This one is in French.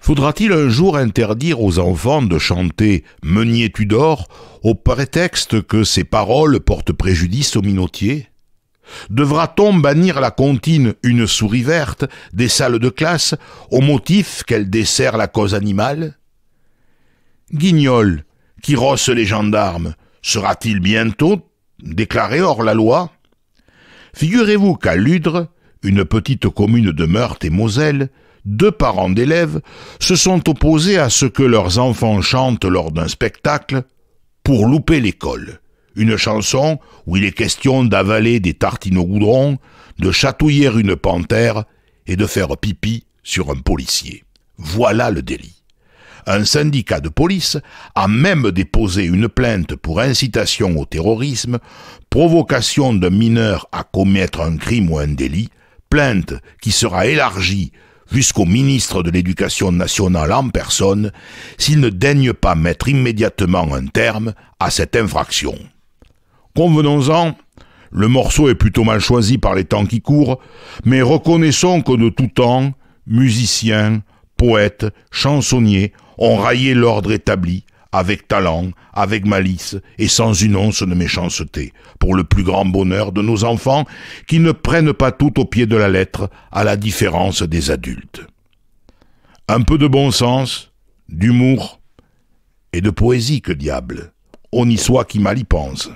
Faudra-t-il un jour interdire aux enfants de chanter Meunier Tudor au prétexte que ces paroles portent préjudice aux minotiers Devra-t-on bannir la comptine une souris verte des salles de classe au motif qu'elle dessert la cause animale Guignol, qui rosse les gendarmes, sera-t-il bientôt déclaré hors la loi Figurez-vous qu'à Ludre, une petite commune de Meurthe et Moselle, deux parents d'élèves se sont opposés à ce que leurs enfants chantent lors d'un spectacle pour louper l'école. Une chanson où il est question d'avaler des tartines au goudron, de chatouiller une panthère et de faire pipi sur un policier. Voilà le délit. Un syndicat de police a même déposé une plainte pour incitation au terrorisme, provocation d'un mineur à commettre un crime ou un délit, plainte qui sera élargie jusqu'au ministre de l'Éducation nationale en personne s'il ne daigne pas mettre immédiatement un terme à cette infraction. Convenons-en, le morceau est plutôt mal choisi par les temps qui courent, mais reconnaissons que de tout temps, musiciens, poètes, chansonniers ont raillé l'ordre établi, avec talent, avec malice et sans une once de méchanceté, pour le plus grand bonheur de nos enfants qui ne prennent pas tout au pied de la lettre, à la différence des adultes. Un peu de bon sens, d'humour et de poésie que diable, on y soit qui mal y pense.